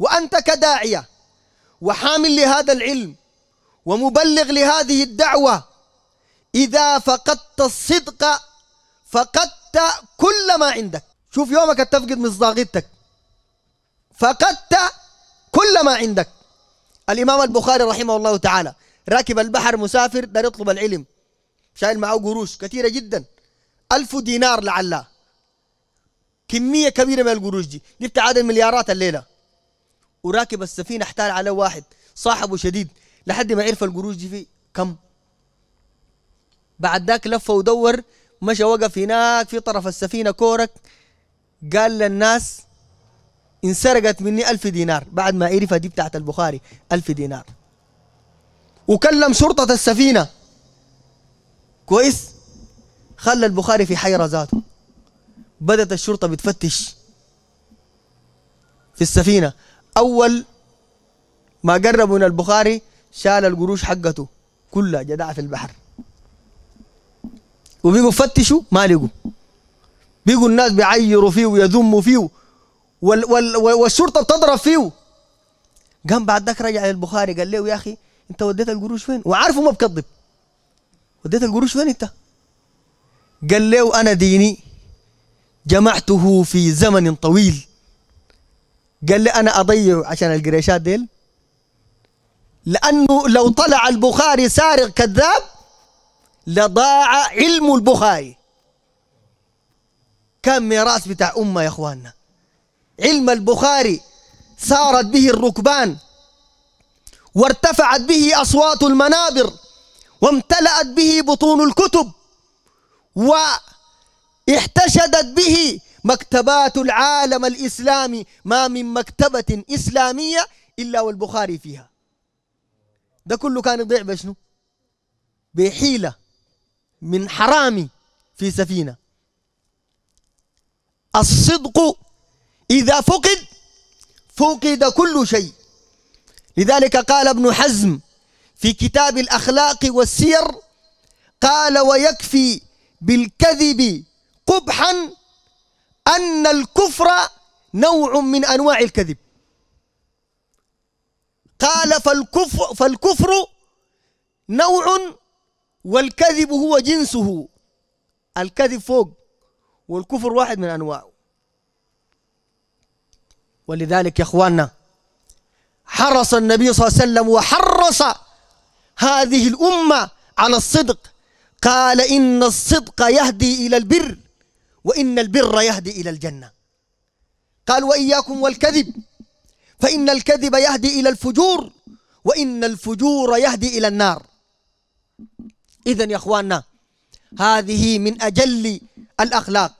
وأنت كداعية وحامل لهذا العلم ومبلغ لهذه الدعوة إذا فقدت الصدق فقدت كل ما عندك شوف يومك تفقد مصداقيتك فقدت كل ما عندك الإمام البخاري رحمه الله تعالى راكب البحر مسافر دار يطلب العلم شايل معه قروش كثيرة جدا ألف دينار لعله كمية كبيرة من القروش دي جبت عاد مليارات الليلة وراكب السفينه احتال عليه واحد صاحبه شديد لحد ما عرف القروش دي فيه كم بعد ذاك لف ودور مشى وقف هناك في طرف السفينه كورك قال للناس انسرقت مني ألف دينار بعد ما عرفها دي بتاعت البخاري ألف دينار وكلم شرطة السفينة كويس خلى البخاري في حيرة ذاته بدأت الشرطة بتفتش في السفينة أول ما قربوا من البخاري شال القروش حقته كلها جدع في البحر وبيقوا فتشوا ما لقوا بيقوا الناس بيعيروا فيه ويذموا فيه وال وال والشرطة بتضرب فيه قام بعد ذاك رجع للبخاري قال له يا أخي أنت وديت القروش فين وعارفه ما بكذب وديت القروش فين أنت قال له أنا ديني جمعته في زمن طويل قال لي أنا أضيع عشان القريشات ديل لأنه لو طلع البخاري سارق كذاب لضاع علم البخاري كان ميراث بتاع أمة يا أخواننا علم البخاري سارت به الركبان وارتفعت به أصوات المنابر وامتلأت به بطون الكتب واحتشدت به مكتبات العالم الإسلامي ما من مكتبة إسلامية إلا والبخاري فيها ده كله كان يضيع بشنو بحيلة من حرامي في سفينة الصدق إذا فقد فقد كل شيء لذلك قال ابن حزم في كتاب الأخلاق والسير قال ويكفي بالكذب قبحا أن الكفر نوع من أنواع الكذب قال فالكفر, فالكفر نوع والكذب هو جنسه الكذب فوق والكفر واحد من أنواعه ولذلك يا إخواننا حرص النبي صلى الله عليه وسلم وحرص هذه الأمة على الصدق قال إن الصدق يهدي إلى البر وإن البر يهدي إلى الجنة قال وإياكم والكذب فإن الكذب يهدي إلى الفجور وإن الفجور يهدي إلى النار إذا يا أخواننا هذه من أجل الأخلاق